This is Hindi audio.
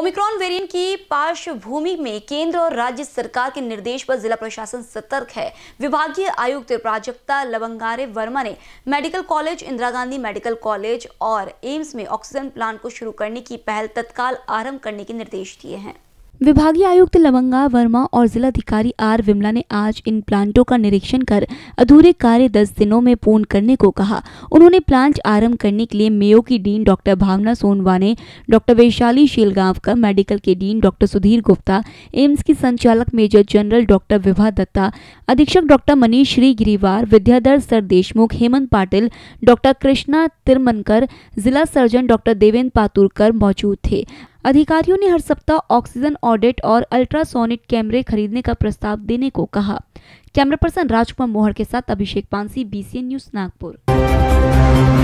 ओमिक्रॉन वेरिएंट की पार्श्वभूमि में केंद्र और राज्य सरकार के निर्देश पर जिला प्रशासन सतर्क है विभागीय आयुक्त प्राजक्ता लवंगारे वर्मा ने medical college Indira Gandhi medical college और एम्स में ऑक्सीजन प्लांट को शुरू करने की पहल तत्काल आरंभ करने के निर्देश दिए हैं विभागीय आयुक्त लवंगा वर्मा और जिलाधिकारी आर विमला ने आज इन प्लांटों का निरीक्षण कर अधूरे कार्य दस दिनों में पूर्ण करने को कहा उन्होंने प्लांट आरंभ करने के लिए मेयो की dean doctor Bhavana Sonwane doctor Vaishali Shelgaonkar medical के dean doctor Sudhir Gupta AIIMS की संचालक major general doctor Vibha Datta अधीक्षक doctor Manish Shri Giriwar Vidyadhar sir Deshmukh Hemant Patil doctor Krishna Tiramankar जिला सर्जन डॉक्टर देवेंद्र पातुरकर मौजूद थे अधिकारियों ने हर सप्ताह ऑक्सीजन ऑडिट और अल्ट्रासोनिक कैमरे खरीदने का प्रस्ताव देने को कहा कैमरा पर्सन राजकुमार मोहर के साथ अभिषेक पांसी बीसीएन न्यूज नागपुर